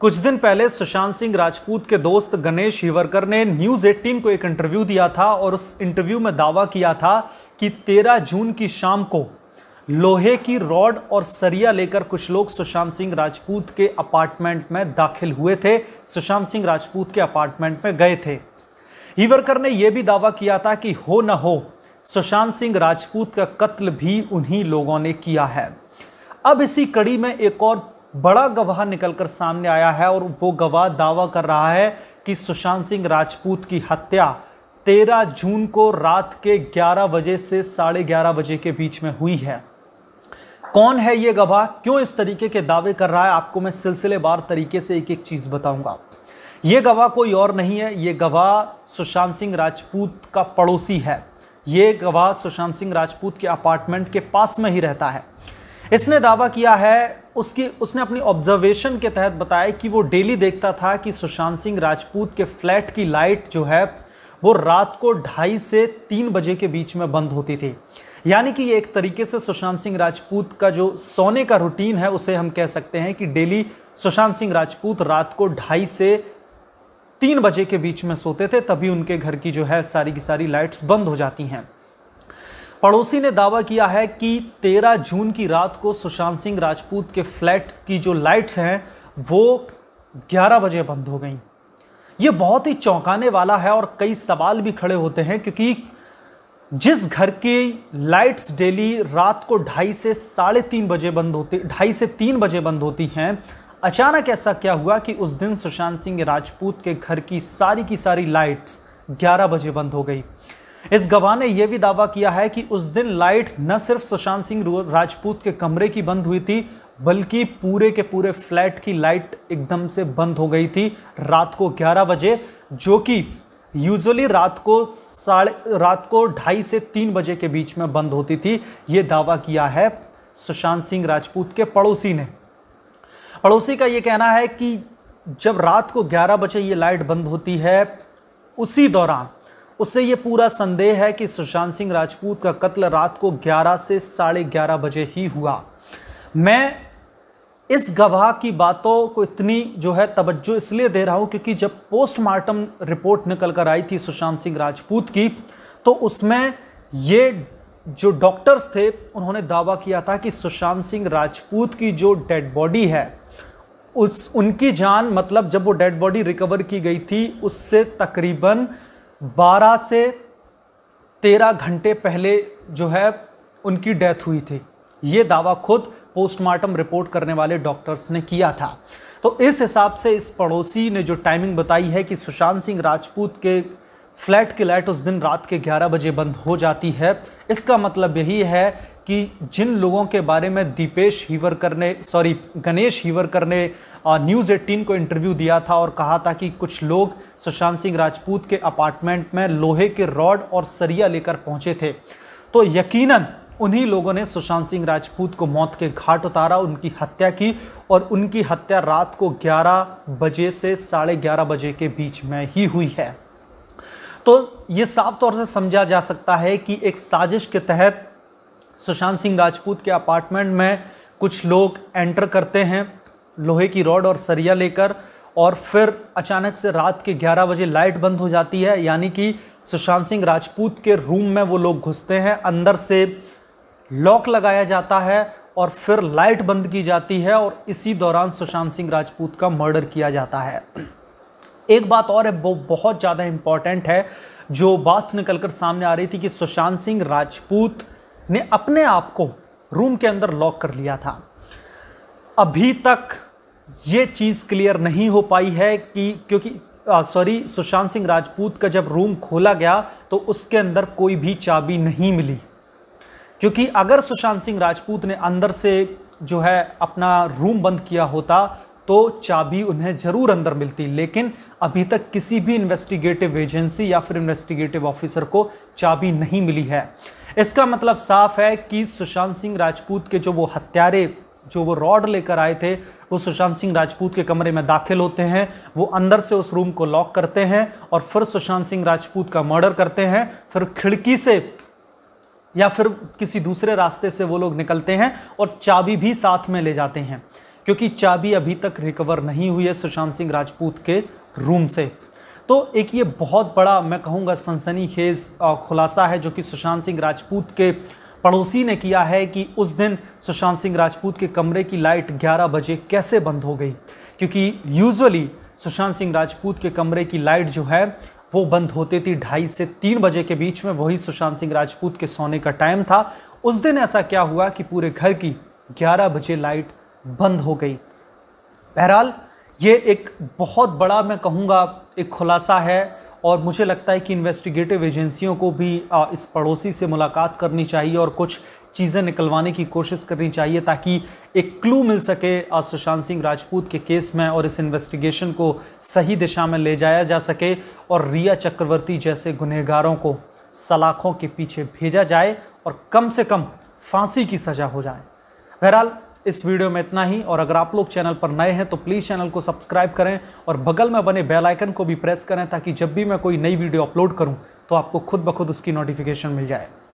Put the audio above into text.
कुछ दिन पहले सुशांत सिंह राजपूत के दोस्त गणेश हिवरकर ने न्यूज़ 18 को एक इंटरव्यू दिया था और उस इंटरव्यू में दावा किया था कि 13 जून की शाम को लोहे की रॉड और सरिया लेकर कुछ लोग सुशांत सिंह राजपूत के अपार्टमेंट में दाखिल हुए थे सुशांत सिंह राजपूत के अपार्टमेंट में गए थे हिवरकर ने यह भी दावा किया था कि हो न हो सुशांत सिंह राजपूत का कत्ल भी उन्हीं लोगों ने किया है अब इसी कड़ी में एक और बड़ा गवाह निकलकर सामने आया है और वो गवाह दावा कर रहा है कि सुशांत सिंह राजपूत की हत्या 13 जून को रात के 11 बजे से साढ़े ग्यारह बजे के बीच में हुई है कौन है ये गवाह क्यों इस तरीके के दावे कर रहा है आपको मैं सिलसिलेवार तरीके से एक एक चीज़ बताऊंगा ये गवाह कोई और नहीं है ये गवाह सुशांत सिंह राजपूत का पड़ोसी है ये गवाह सुशांत सिंह राजपूत के अपार्टमेंट के पास में ही रहता है इसने दावा किया है उसकी उसने अपनी ऑब्जर्वेशन के तहत बताया कि वो डेली देखता था कि सुशांत सिंह राजपूत के फ्लैट की लाइट जो है वो रात को ढाई से तीन बजे के बीच में बंद होती थी यानी कि ये एक तरीके से सुशांत सिंह राजपूत का जो सोने का रूटीन है उसे हम कह सकते हैं कि डेली सुशांत सिंह राजपूत रात को ढाई से तीन बजे के बीच में सोते थे तभी उनके घर की जो है सारी की सारी लाइट्स बंद हो जाती हैं पड़ोसी ने दावा किया है कि 13 जून की रात को सुशांत सिंह राजपूत के फ्लैट की जो लाइट्स हैं वो 11 बजे बंद हो गई ये बहुत ही चौंकाने वाला है और कई सवाल भी खड़े होते हैं क्योंकि जिस घर के लाइट्स डेली रात को ढाई से साढ़े तीन बजे बंद होती ढाई से तीन बजे बंद होती हैं अचानक ऐसा क्या हुआ कि उस दिन सुशांत सिंह राजपूत के घर की सारी की सारी लाइट्स 11 बजे बंद हो गई इस गवाह ने यह भी दावा किया है कि उस दिन लाइट न सिर्फ सुशांत सिंह राजपूत के कमरे की बंद हुई थी बल्कि पूरे के पूरे फ्लैट की लाइट एकदम से बंद हो गई थी रात को 11 बजे जो कि यूजुअली रात को साढ़े रात को ढाई से तीन बजे के बीच में बंद होती थी ये दावा किया है सुशांत सिंह राजपूत के पड़ोसी ने पड़ोसी का ये कहना है कि जब रात को 11 बजे ये लाइट बंद होती है उसी दौरान उससे ये पूरा संदेह है कि सुशांत सिंह राजपूत का कत्ल रात को 11 से साढ़े ग्यारह बजे ही हुआ मैं इस गवाह की बातों को इतनी जो है तवज्जो इसलिए दे रहा हूँ क्योंकि जब पोस्टमार्टम रिपोर्ट निकल कर आई थी सुशांत सिंह राजपूत की तो उसमें ये जो डॉक्टर्स थे उन्होंने दावा किया था कि सुशांत सिंह राजपूत की जो डेड बॉडी है उस उनकी जान मतलब जब वो डेड बॉडी रिकवर की गई थी उससे तकरीबन 12 से 13 घंटे पहले जो है उनकी डेथ हुई थी ये दावा खुद पोस्टमार्टम रिपोर्ट करने वाले डॉक्टर्स ने किया था तो इस हिसाब से इस पड़ोसी ने जो टाइमिंग बताई है कि सुशांत सिंह राजपूत के फ्लैट की लाइट उस दिन रात के 11 बजे बंद हो जाती है इसका मतलब यही है कि जिन लोगों के बारे में दीपेश हीवरकर ने सॉरी गणेश हीवरकर ने न्यूज़ एटीन को इंटरव्यू दिया था और कहा था कि कुछ लोग सुशांत सिंह राजपूत के अपार्टमेंट में लोहे के रॉड और सरिया लेकर पहुंचे थे तो यकीनन उन्हीं लोगों ने सुशांत सिंह राजपूत को मौत के घाट उतारा उनकी हत्या की और उनकी हत्या रात को 11 बजे से साढ़े ग्यारह बजे के बीच में ही हुई है तो ये साफ तौर से समझा जा सकता है कि एक साजिश के तहत सुशांत सिंह राजपूत के अपार्टमेंट में कुछ लोग एंटर करते हैं लोहे की रॉड और सरिया लेकर और फिर अचानक से रात के 11 बजे लाइट बंद हो जाती है यानी कि सुशांत सिंह राजपूत के रूम में वो लोग घुसते हैं अंदर से लॉक लगाया जाता है और फिर लाइट बंद की जाती है और इसी दौरान सुशांत सिंह राजपूत का मर्डर किया जाता है एक बात और है वो बहुत ज़्यादा इम्पॉर्टेंट है जो बात निकल कर सामने आ रही थी कि सुशांत सिंह राजपूत ने अपने आप को रूम के अंदर लॉक कर लिया था अभी तक ये चीज़ क्लियर नहीं हो पाई है कि क्योंकि सॉरी सुशांत सिंह राजपूत का जब रूम खोला गया तो उसके अंदर कोई भी चाबी नहीं मिली क्योंकि अगर सुशांत सिंह राजपूत ने अंदर से जो है अपना रूम बंद किया होता तो चाबी उन्हें ज़रूर अंदर मिलती लेकिन अभी तक किसी भी इन्वेस्टिगेटिव एजेंसी या फिर इन्वेस्टिगेटिव ऑफिसर को चाबी नहीं मिली है इसका मतलब साफ है कि सुशांत सिंह राजपूत के जो वो हत्यारे जो वो रॉड लेकर आए थे वो सुशांत सिंह राजपूत के कमरे में दाखिल होते हैं वो अंदर से उस रूम को लॉक करते हैं और फिर सुशांत सिंह राजपूत का मर्डर करते हैं फिर खिड़की से या फिर किसी दूसरे रास्ते से वो लोग निकलते हैं और चाबी भी साथ में ले जाते हैं क्योंकि चाबी अभी तक रिकवर नहीं हुई है सुशांत सिंह राजपूत के रूम से तो एक ये बहुत बड़ा मैं कहूँगा सनसनीखेज खुलासा है जो कि सुशांत सिंह राजपूत के पड़ोसी ने किया है कि उस दिन सुशांत सिंह राजपूत के कमरे की लाइट 11 बजे कैसे बंद हो गई क्योंकि यूजुअली सुशांत सिंह राजपूत के कमरे की लाइट जो है वो बंद होती थी ढाई से तीन बजे के बीच में वही सुशांत सिंह राजपूत के सोने का टाइम था उस दिन ऐसा क्या हुआ कि पूरे घर की ग्यारह बजे लाइट बंद हो गई बहरहाल ये एक बहुत बड़ा मैं कहूँगा एक खुलासा है और मुझे लगता है कि इन्वेस्टिगेटिव एजेंसियों को भी इस पड़ोसी से मुलाकात करनी चाहिए और कुछ चीज़ें निकलवाने की कोशिश करनी चाहिए ताकि एक क्लू मिल सके सुशांत सिंह राजपूत के केस में और इस इन्वेस्टिगेशन को सही दिशा में ले जाया जा सके और रिया चक्रवर्ती जैसे गुनहगारों को सलाखों के पीछे भेजा जाए और कम से कम फांसी की सज़ा हो जाए बहरहाल इस वीडियो में इतना ही और अगर आप लोग चैनल पर नए हैं तो प्लीज़ चैनल को सब्सक्राइब करें और बगल में बने बेल आइकन को भी प्रेस करें ताकि जब भी मैं कोई नई वीडियो अपलोड करूं तो आपको खुद ब खुद उसकी नोटिफिकेशन मिल जाए